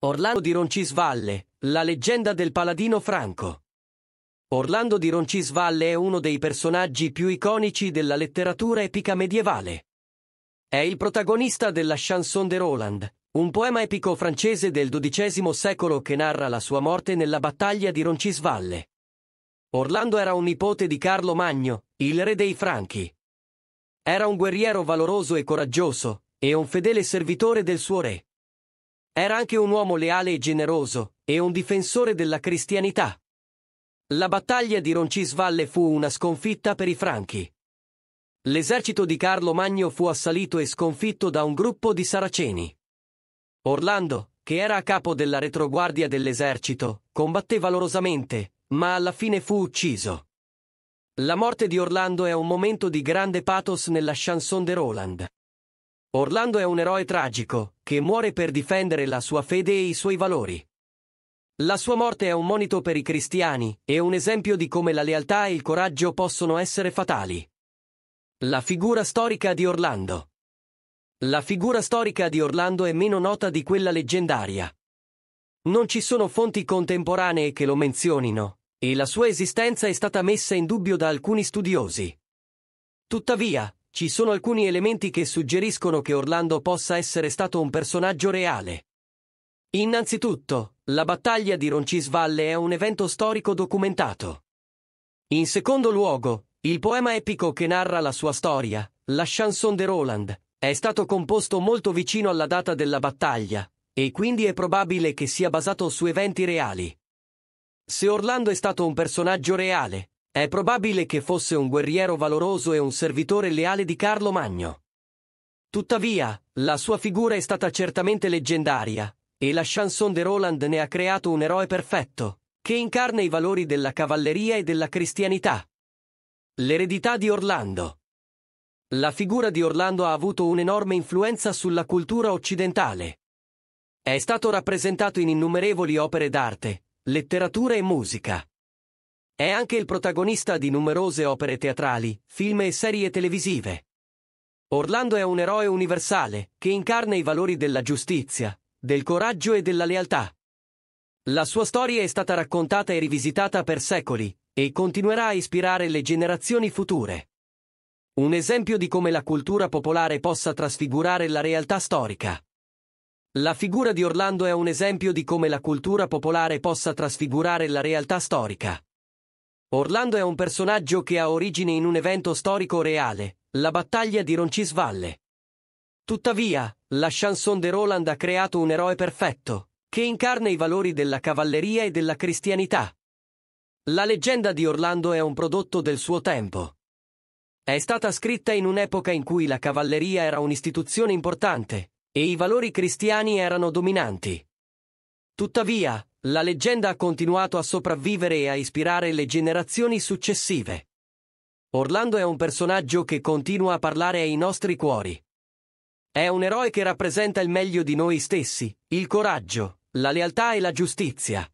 Orlando di Roncisvalle, la leggenda del paladino franco. Orlando di Roncisvalle è uno dei personaggi più iconici della letteratura epica medievale. È il protagonista della Chanson de Roland, un poema epico francese del XII secolo che narra la sua morte nella battaglia di Roncisvalle. Orlando era un nipote di Carlo Magno, il re dei Franchi. Era un guerriero valoroso e coraggioso, e un fedele servitore del suo re. Era anche un uomo leale e generoso, e un difensore della cristianità. La battaglia di Roncisvalle fu una sconfitta per i Franchi. L'esercito di Carlo Magno fu assalito e sconfitto da un gruppo di saraceni. Orlando, che era a capo della retroguardia dell'esercito, combatté valorosamente, ma alla fine fu ucciso. La morte di Orlando è un momento di grande pathos nella chanson de Roland. Orlando è un eroe tragico, che muore per difendere la sua fede e i suoi valori. La sua morte è un monito per i cristiani e un esempio di come la lealtà e il coraggio possono essere fatali. La figura storica di Orlando. La figura storica di Orlando è meno nota di quella leggendaria. Non ci sono fonti contemporanee che lo menzionino, e la sua esistenza è stata messa in dubbio da alcuni studiosi. Tuttavia, ci sono alcuni elementi che suggeriscono che Orlando possa essere stato un personaggio reale. Innanzitutto, la battaglia di Roncisvalle è un evento storico documentato. In secondo luogo, il poema epico che narra la sua storia, la Chanson de Roland, è stato composto molto vicino alla data della battaglia, e quindi è probabile che sia basato su eventi reali. Se Orlando è stato un personaggio reale, è probabile che fosse un guerriero valoroso e un servitore leale di Carlo Magno. Tuttavia, la sua figura è stata certamente leggendaria, e la chanson de Roland ne ha creato un eroe perfetto, che incarna i valori della cavalleria e della cristianità. L'eredità di Orlando. La figura di Orlando ha avuto un'enorme influenza sulla cultura occidentale. È stato rappresentato in innumerevoli opere d'arte, letteratura e musica. È anche il protagonista di numerose opere teatrali, film e serie televisive. Orlando è un eroe universale che incarna i valori della giustizia, del coraggio e della lealtà. La sua storia è stata raccontata e rivisitata per secoli e continuerà a ispirare le generazioni future. Un esempio di come la cultura popolare possa trasfigurare la realtà storica. La figura di Orlando è un esempio di come la cultura popolare possa trasfigurare la realtà storica. Orlando è un personaggio che ha origine in un evento storico reale, la battaglia di Roncisvalle. Tuttavia, la chanson de Roland ha creato un eroe perfetto, che incarna i valori della cavalleria e della cristianità. La leggenda di Orlando è un prodotto del suo tempo. È stata scritta in un'epoca in cui la cavalleria era un'istituzione importante e i valori cristiani erano dominanti. Tuttavia, la leggenda ha continuato a sopravvivere e a ispirare le generazioni successive. Orlando è un personaggio che continua a parlare ai nostri cuori. È un eroe che rappresenta il meglio di noi stessi, il coraggio, la lealtà e la giustizia.